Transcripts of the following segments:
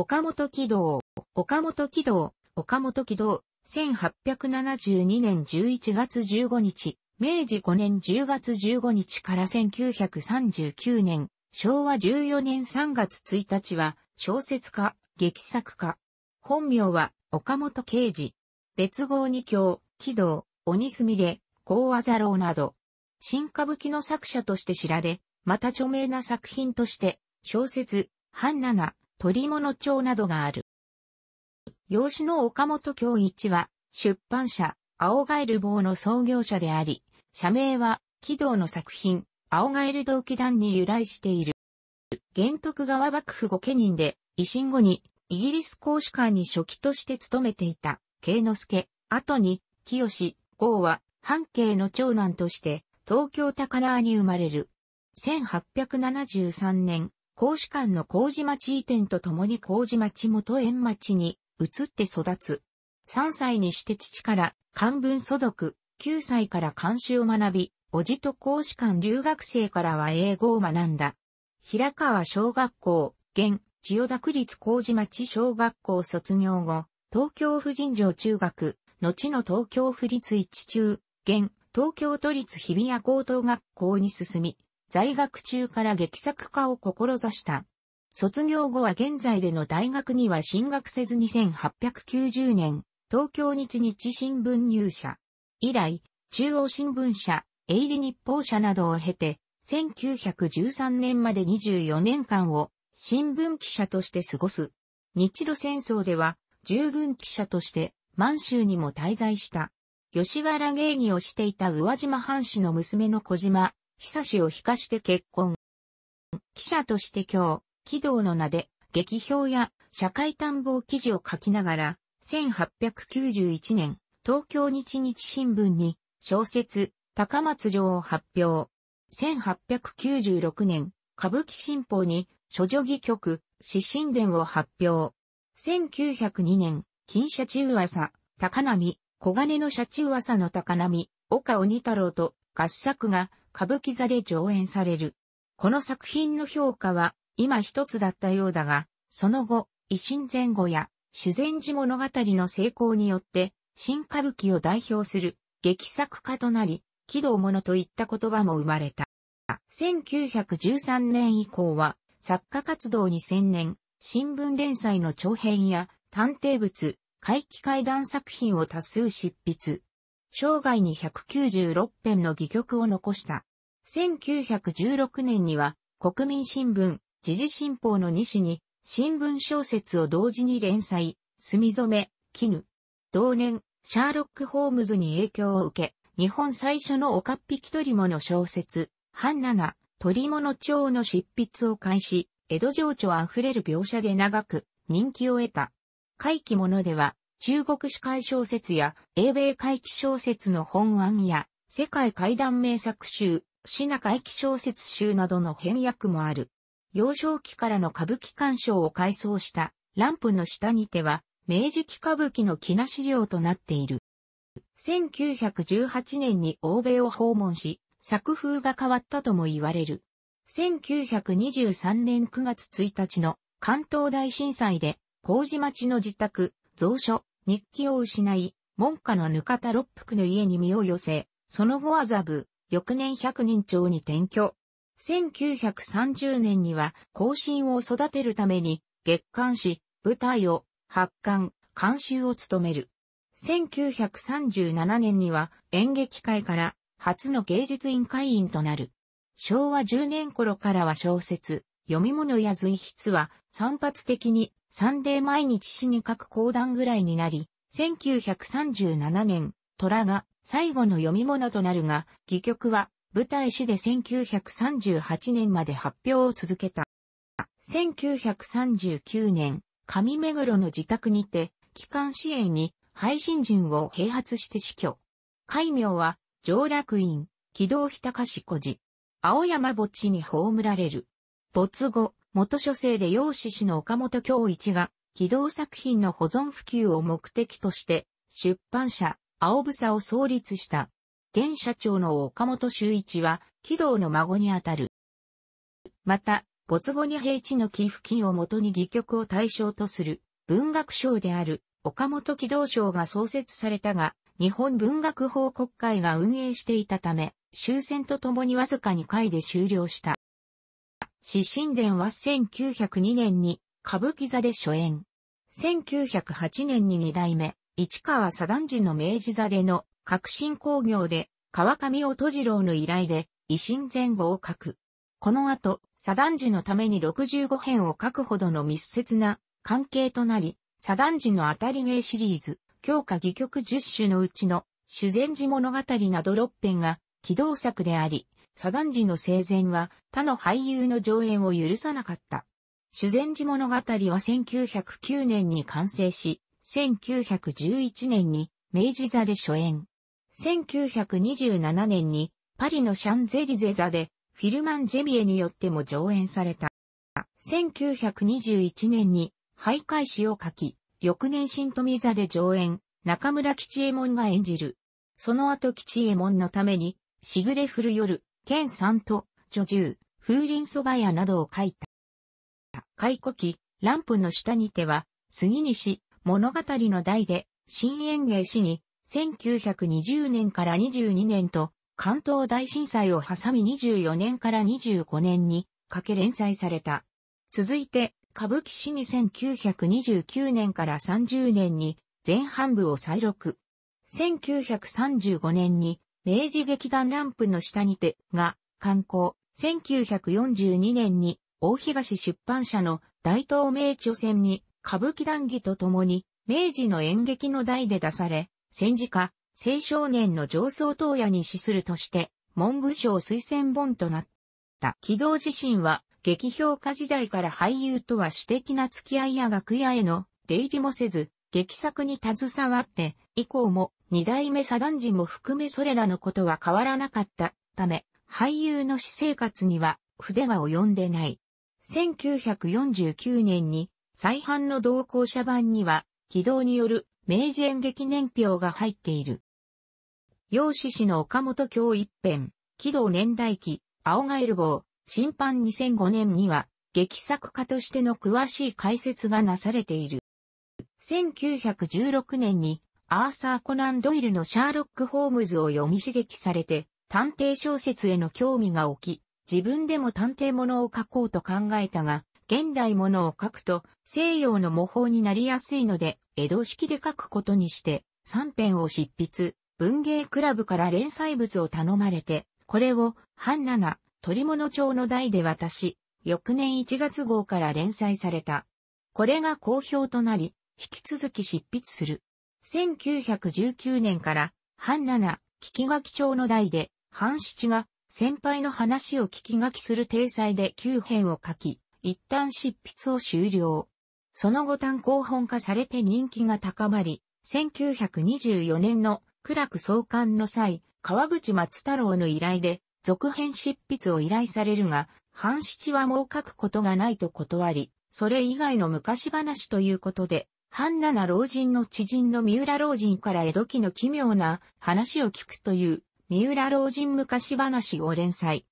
岡本軌道、岡本軌道、岡本軌道、1872年11月15日、明治5年10月15日から1939年、昭和14年3月1日は、小説家、劇作家。本名は、岡本啓治。別号二教、軌道、鬼すみれ、高和座郎など。新歌舞伎の作者として知られ、また著名な作品として、小説、半七、鳥物町などがある。養子の岡本京一は、出版社、青ガエル棒の創業者であり、社名は、軌道の作品、青ガエル同期団に由来している。玄徳川幕府御家人で、維新後に、イギリス公使館に初期として勤めていた、慶之助、後に、清、郷は、半慶の長男として、東京宝に生まれる。1873年、孔子館の麹町移転とともに麹町元園町に移って育つ。3歳にして父から漢文素読、9歳から漢詩を学び、おじと孔子館留学生からは英語を学んだ。平川小学校、現、千代田区立麹町小学校卒業後、東京府神城中学、後の東京府立一中、現、東京都立日比谷高等学校に進み、在学中から劇作家を志した。卒業後は現在での大学には進学せず2 8 9 0年、東京日日新聞入社。以来、中央新聞社、営利日報社などを経て、1913年まで24年間を新聞記者として過ごす。日露戦争では従軍記者として満州にも滞在した。吉原芸妓をしていた宇和島藩士の娘の小島、久しを引かして結婚。記者として今日、軌道の名で、劇評や社会探訪記事を書きながら、1891年、東京日日新聞に小説、高松城を発表。1896年、歌舞伎新報に、諸女儀曲、指神伝を発表。1902年、金社中噂、高波、小金の社中噂の高波、岡鬼太郎と合作が歌舞伎座で上演される。この作品の評価は今一つだったようだが、その後、維新前後や修善寺物語の成功によって、新歌舞伎を代表する劇作家となり、起動者といった言葉も生まれた。1913年以降は、作家活動に専念、新聞連載の長編や探偵物、怪奇怪談作品を多数執筆。生涯に196編の戯曲を残した。1916年には、国民新聞、時事新報の2紙に、新聞小説を同時に連載、墨染め、絹。同年、シャーロック・ホームズに影響を受け、日本最初のおかっぴき取り物小説、ハンナナ、取物帳の執筆を開始、江戸情緒あふれる描写で長く人気を得た。怪奇物では、中国史怪小説や英米怪奇小説の本案や、世界怪談名作集、死中駅小説集などの翻訳もある。幼少期からの歌舞伎鑑賞を改装したランプの下にては、明治期歌舞伎の木な資料となっている。1918年に欧米を訪問し、作風が変わったとも言われる。1923年9月1日の関東大震災で、麹町の自宅、蔵書、日記を失い、門下のぬかた六福の家に身を寄せ、その後麻布、翌年100人町に転居。1930年には後進を育てるために月刊誌、舞台を発刊、監修を務める。1937年には演劇界から初の芸術委員会員となる。昭和10年頃からは小説、読み物や随筆は散発的にサンデー毎日誌に書く講談ぐらいになり、1937年、虎が最後の読み物となるが、戯曲は舞台史で1938年まで発表を続けた。1939年、上目黒の自宅にて、機関支援に配信順を併発して死去。戒名は、上楽院、軌道日高志子寺、青山墓地に葬られる。没後、元書生で養子師の岡本京一が、軌道作品の保存普及を目的として、出版社、青草を創立した。現社長の岡本修一は、軌道の孫にあたる。また、没後に平地の寄付金をもとに戯曲を対象とする文学賞である岡本軌道賞が創設されたが、日本文学報国会が運営していたため、終戦とともにわずか2回で終了した。死神殿は1902年に歌舞伎座で初演。1908年に二代目、市川左段次の明治座での革新工業で、川上音次郎の依頼で、維新前後を書く。この後、左段次のために65編を書くほどの密接な関係となり、左段次の当たり芸シリーズ、強化戯曲10種のうちの、修善寺物語など6編が、起動作であり、左段次の生前は他の俳優の上演を許さなかった。修善寺物語は1909年に完成し、1911年に明治座で初演。1927年にパリのシャンゼリゼ座でフィルマン・ジェビエによっても上演された。1921年に徘徊詩を書き、翌年新富座で上演、中村吉右衛門が演じる。その後吉右衛門のために、しぐれ降る夜、剣さんと、女中、風林蕎麦屋などを書いた。回顧期、ランプの下にては、杉西、物語の題で、新園芸史に、1920年から22年と、関東大震災を挟み24年から25年にかけ連載された。続いて、歌舞伎市に1929年から30年に前半部を再録。1935年に明治劇団ランプの下にてが刊行。1942年に大東出版社の大東名著戦に歌舞伎談義とともに、明治の演劇の代で出され、戦時下、青少年の上層当野に資するとして、文部省推薦本となった。軌道自身は、劇評家時代から俳優とは私的な付き合いや楽屋への出入りもせず、劇作に携わって、以降も二代目サダンジも含めそれらのことは変わらなかったため、俳優の私生活には筆が及んでない。1949年に再販の同行者版には、軌道による明治演劇年表が入っている。楊志氏の岡本京一編、軌道年代記、青ガエル坊、審判2005年には、劇作家としての詳しい解説がなされている。1916年に、アーサー・コナン・ドイルのシャーロック・ホームズを読み刺激されて、探偵小説への興味が起き、自分でも探偵物を書こうと考えたが、現代ものを書くと西洋の模倣になりやすいので、江戸式で書くことにして、3編を執筆、文芸クラブから連載物を頼まれて、これを、半七、鳥物町の台で渡し、翌年1月号から連載された。これが好評となり、引き続き執筆する。1919年から、半七、聞き書き帳の台で、半七が、先輩の話を聞き書きする体裁で9編を書き、一旦執筆を終了。その後単行本化されて人気が高まり、1924年の苦楽創刊の際、川口松太郎の依頼で、続編執筆を依頼されるが、半七はもう書くことがないと断り、それ以外の昔話ということで、半七老人の知人の三浦老人から江戸期の奇妙な話を聞くという、三浦老人昔話を連載。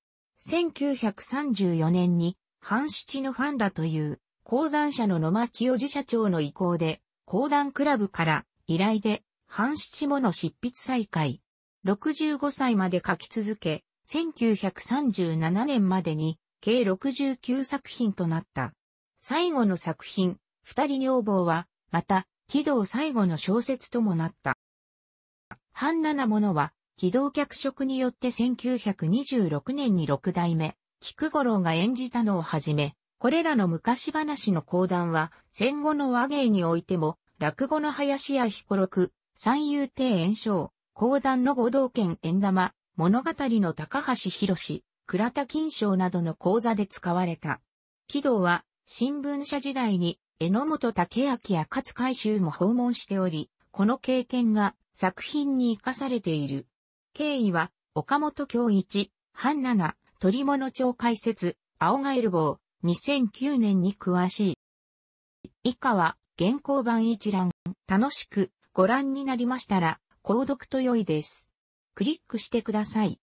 1934年に半七のファンだという、講談社の野間清治社長の意向で、講談クラブから依頼で、半七もの執筆再開。65歳まで書き続け、1937年までに計69作品となった。最後の作品、二人女房は、また、軌道最後の小説ともなった。半七ものは、軌道脚色によって1926年に六代目、菊五郎が演じたのをはじめ、これらの昔話の講談は、戦後の和芸においても、落語の林や彦六、三遊亭演唱、講談の五道剣円玉、物語の高橋博倉田金賞などの講座で使われた。軌道は、新聞社時代に、榎本武明や勝海舟も訪問しており、この経験が作品に活かされている。経緯は、岡本京一、半七、鳥物町解説、青ガエル棒、2009年に詳しい。以下は、現行版一覧、楽しくご覧になりましたら、購読と良いです。クリックしてください。